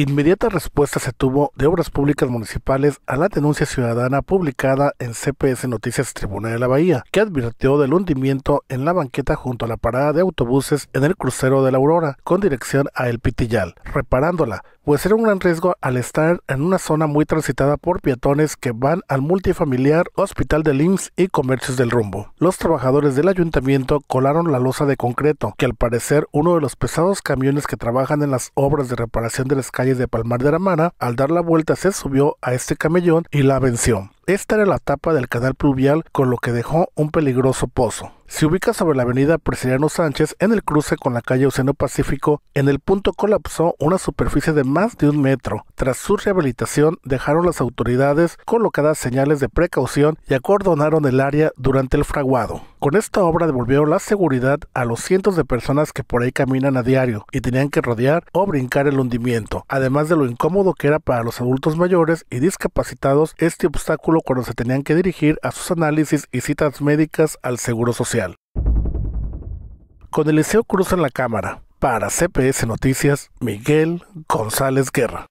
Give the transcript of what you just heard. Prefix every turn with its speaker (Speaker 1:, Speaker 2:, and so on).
Speaker 1: Inmediata respuesta se tuvo de Obras Públicas Municipales a la denuncia ciudadana publicada en CPS Noticias Tribuna de la Bahía, que advirtió del hundimiento en la banqueta junto a la parada de autobuses en el crucero de la Aurora, con dirección a El Pitillal, reparándola, pues era un gran riesgo al estar en una zona muy transitada por peatones que van al multifamiliar, hospital de Limps y comercios del rumbo. Los trabajadores del ayuntamiento colaron la losa de concreto, que al parecer uno de los pesados camiones que trabajan en las obras de reparación del escaño de Palmar de ramana, al dar la vuelta se subió a este camellón y la venció. Esta era la tapa del canal pluvial con lo que dejó un peligroso pozo. Se ubica sobre la avenida Presidiano Sánchez en el cruce con la calle Océano Pacífico. En el punto colapsó una superficie de más de un metro. Tras su rehabilitación, dejaron las autoridades colocadas señales de precaución y acordonaron el área durante el fraguado. Con esta obra devolvieron la seguridad a los cientos de personas que por ahí caminan a diario y tenían que rodear o brincar el hundimiento, además de lo incómodo que era para los adultos mayores y discapacitados este obstáculo cuando se tenían que dirigir a sus análisis y citas médicas al Seguro Social. Con el Cruz en la cámara, para CPS Noticias, Miguel González Guerra.